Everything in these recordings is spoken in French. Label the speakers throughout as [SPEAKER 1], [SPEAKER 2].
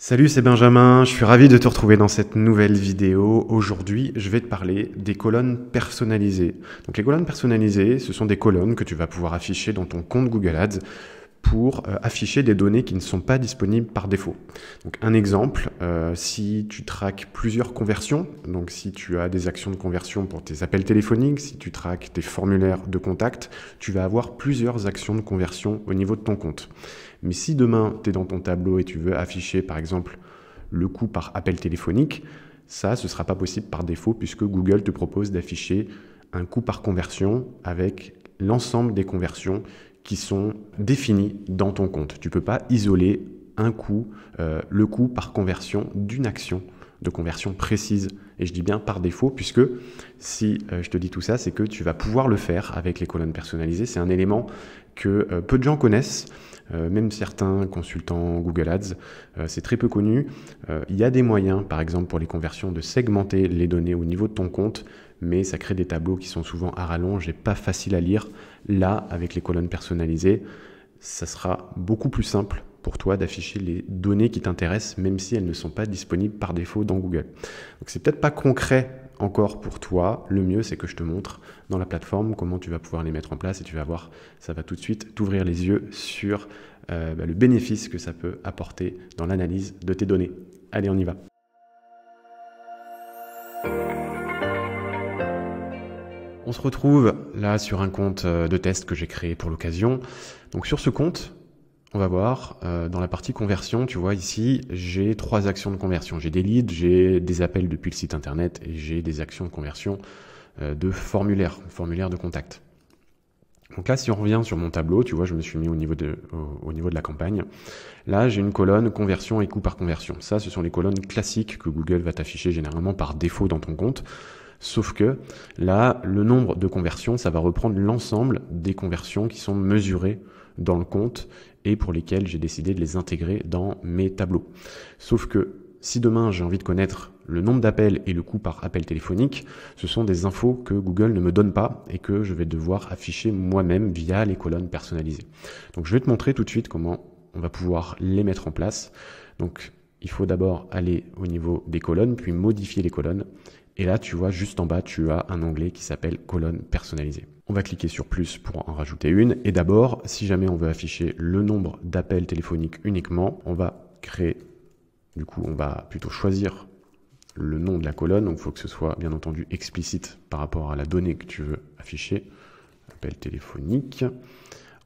[SPEAKER 1] Salut, c'est Benjamin, je suis ravi de te retrouver dans cette nouvelle vidéo. Aujourd'hui, je vais te parler des colonnes personnalisées. Donc les colonnes personnalisées, ce sont des colonnes que tu vas pouvoir afficher dans ton compte Google Ads pour euh, afficher des données qui ne sont pas disponibles par défaut. Donc un exemple, euh, si tu traques plusieurs conversions, donc si tu as des actions de conversion pour tes appels téléphoniques, si tu traques tes formulaires de contact, tu vas avoir plusieurs actions de conversion au niveau de ton compte. Mais si demain tu es dans ton tableau et tu veux afficher par exemple le coût par appel téléphonique, ça ce sera pas possible par défaut puisque Google te propose d'afficher un coût par conversion avec l'ensemble des conversions qui sont définis dans ton compte. Tu ne peux pas isoler un coût, euh, le coût par conversion d'une action de conversion précise. Et je dis bien par défaut, puisque si euh, je te dis tout ça, c'est que tu vas pouvoir le faire avec les colonnes personnalisées. C'est un élément que euh, peu de gens connaissent, euh, même certains consultants Google Ads. c'est très peu connu. Il y a des moyens, par exemple pour les conversions, de segmenter les données au niveau de ton compte, mais ça crée des tableaux qui sont souvent à rallonge et pas faciles à lire. Là, avec les colonnes personnalisées, ça sera beaucoup plus simple pour toi d'afficher les données qui t'intéressent, même si elles ne sont pas disponibles par défaut dans Google. Donc c'est peut-être pas concret encore pour toi, le mieux c'est que je te montre dans la plateforme comment tu vas pouvoir les mettre en place et tu vas voir, ça va tout de suite t'ouvrir les yeux sur euh, bah, le bénéfice que ça peut apporter dans l'analyse de tes données. Allez, on y va. On se retrouve là sur un compte euh, de test que j'ai créé pour l'occasion. Donc sur ce compte, on va voir, euh, dans la partie conversion, tu vois ici, j'ai trois actions de conversion. J'ai des leads, j'ai des appels depuis le site internet et j'ai des actions de conversion euh, de formulaire, formulaire de contact. Donc là, si on revient sur mon tableau, tu vois, je me suis mis au niveau de, au niveau de la campagne. Là, j'ai une colonne conversion et coût par conversion. Ça, ce sont les colonnes classiques que Google va t'afficher généralement par défaut dans ton compte. Sauf que là, le nombre de conversions, ça va reprendre l'ensemble des conversions qui sont mesurées dans le compte et pour lesquels j'ai décidé de les intégrer dans mes tableaux. Sauf que si demain j'ai envie de connaître le nombre d'appels et le coût par appel téléphonique, ce sont des infos que Google ne me donne pas et que je vais devoir afficher moi-même via les colonnes personnalisées. Donc je vais te montrer tout de suite comment on va pouvoir les mettre en place. Donc il faut d'abord aller au niveau des colonnes, puis modifier les colonnes. Et là, tu vois, juste en bas, tu as un onglet qui s'appelle colonne personnalisée. On va cliquer sur plus pour en rajouter une. Et d'abord, si jamais on veut afficher le nombre d'appels téléphoniques uniquement, on va créer, du coup, on va plutôt choisir le nom de la colonne. Donc, il faut que ce soit bien entendu explicite par rapport à la donnée que tu veux afficher. Appel téléphonique.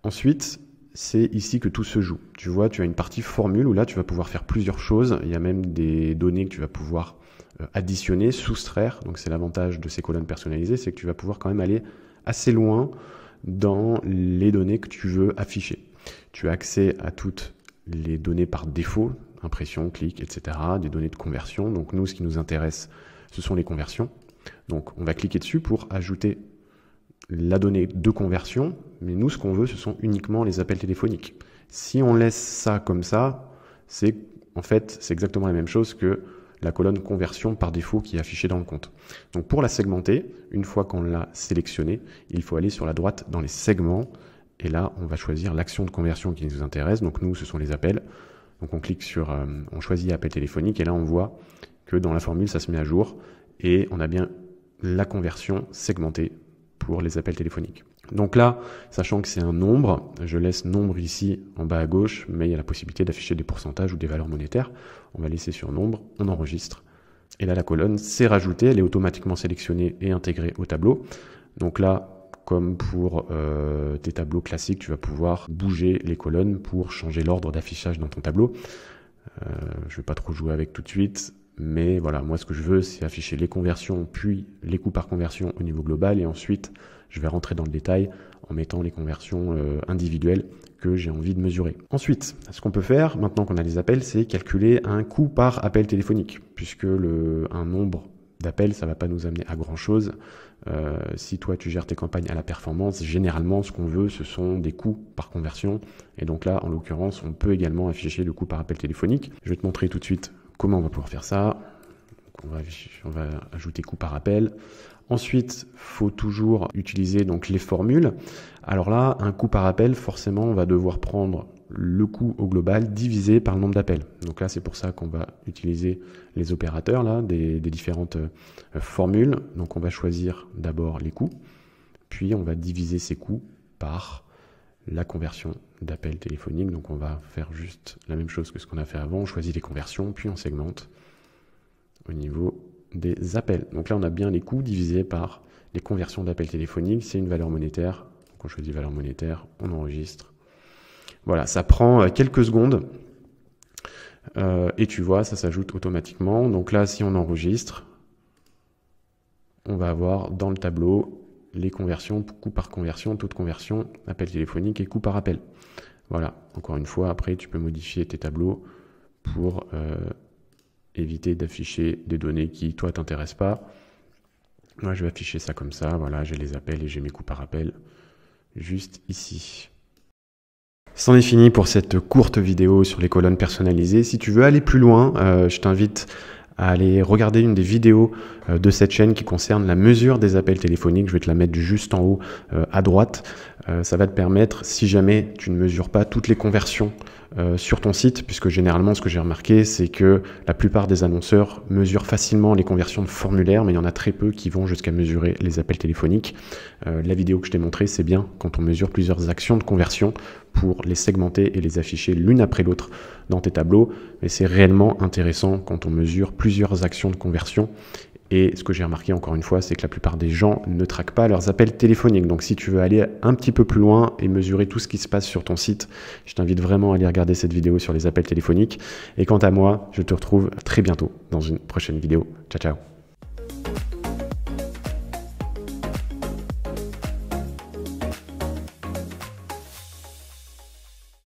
[SPEAKER 1] Ensuite, c'est ici que tout se joue. Tu vois, tu as une partie formule où là, tu vas pouvoir faire plusieurs choses. Il y a même des données que tu vas pouvoir euh, additionner, soustraire. Donc, c'est l'avantage de ces colonnes personnalisées, c'est que tu vas pouvoir quand même aller assez loin dans les données que tu veux afficher. Tu as accès à toutes les données par défaut, impression, clic, etc., des données de conversion. Donc nous, ce qui nous intéresse, ce sont les conversions. Donc on va cliquer dessus pour ajouter la donnée de conversion, mais nous, ce qu'on veut, ce sont uniquement les appels téléphoniques. Si on laisse ça comme ça, c'est en fait, c'est exactement la même chose que la colonne conversion par défaut qui est affichée dans le compte. Donc pour la segmenter, une fois qu'on l'a sélectionnée, il faut aller sur la droite dans les segments et là on va choisir l'action de conversion qui nous intéresse. Donc nous ce sont les appels. Donc on clique sur, euh, on choisit appel téléphonique et là on voit que dans la formule ça se met à jour et on a bien la conversion segmentée pour les appels téléphoniques. Donc là, sachant que c'est un nombre, je laisse nombre ici en bas à gauche, mais il y a la possibilité d'afficher des pourcentages ou des valeurs monétaires. On va laisser sur nombre, on enregistre. Et là, la colonne s'est rajoutée, elle est automatiquement sélectionnée et intégrée au tableau. Donc là, comme pour euh, tes tableaux classiques, tu vas pouvoir bouger les colonnes pour changer l'ordre d'affichage dans ton tableau. Euh, je ne vais pas trop jouer avec tout de suite. Mais voilà, moi ce que je veux, c'est afficher les conversions, puis les coûts par conversion au niveau global, et ensuite je vais rentrer dans le détail en mettant les conversions euh, individuelles que j'ai envie de mesurer. Ensuite, ce qu'on peut faire maintenant qu'on a les appels, c'est calculer un coût par appel téléphonique, puisque un nombre d'appels, ça va pas nous amener à grand chose. Euh, si toi tu gères tes campagnes à la performance, généralement ce qu'on veut, ce sont des coûts par conversion. Et donc là, en l'occurrence, on peut également afficher le coût par appel téléphonique. Je vais te montrer tout de suite comment on va pouvoir faire ça on va, ajouter coût par appel. Ensuite, faut toujours utiliser donc les formules. Alors là, un coût par appel, forcément, on va devoir prendre le coût au global divisé par le nombre d'appels. Donc là, c'est pour ça qu'on va utiliser les opérateurs là, des, différentes euh, formules. Donc on va choisir d'abord les coûts, puis on va diviser ces coûts par la conversion d'appel téléphonique. Donc on va faire juste la même chose que ce qu'on a fait avant. On choisit les conversions, puis on segmente au niveau des appels. Donc là, on a bien les coûts divisés par les conversions d'appels téléphoniques. C'est une valeur monétaire. Donc on choisit valeur monétaire, on enregistre. Voilà, ça prend euh, quelques secondes. Euh, et tu vois, ça s'ajoute automatiquement. Donc là, si on enregistre, on va avoir dans le tableau les conversions, coût par conversion, taux de conversion, appel téléphonique et coût par appel. Voilà, encore une fois, après tu peux modifier tes tableaux pour euh, éviter d'afficher des données qui, toi, t'intéressent pas. Moi, je vais afficher ça comme ça, voilà, j'ai les appels et j'ai mes coûts par appel juste ici. C'en est fini pour cette courte vidéo sur les colonnes personnalisées. Si tu veux aller plus loin, euh, je t'invite à aller regarder une des vidéos euh, de cette chaîne qui concerne la mesure des appels téléphoniques. Je vais te la mettre juste en haut euh, à droite. Euh, ça va te permettre, si jamais tu ne mesures pas toutes les conversions euh, sur ton site, puisque généralement ce que j'ai remarqué, c'est que la plupart des annonceurs mesurent facilement les conversions de formulaire, mais il y en a très peu qui vont jusqu'à mesurer les appels téléphoniques. Euh, la vidéo que je t'ai montrée, c'est bien quand on mesure plusieurs actions de conversion pour les segmenter et les afficher l'une après l'autre dans tes tableaux, mais c'est réellement intéressant quand on mesure plusieurs actions de conversion et ce que j'ai remarqué encore une fois, c'est que la plupart des gens ne traquent pas leurs appels téléphoniques. Donc si tu veux aller un petit peu plus loin et mesurer tout ce qui se passe sur ton site, je t'invite vraiment à aller regarder cette vidéo sur les appels téléphoniques. Et quant à moi, je te retrouve très bientôt dans une prochaine vidéo. Ciao ciao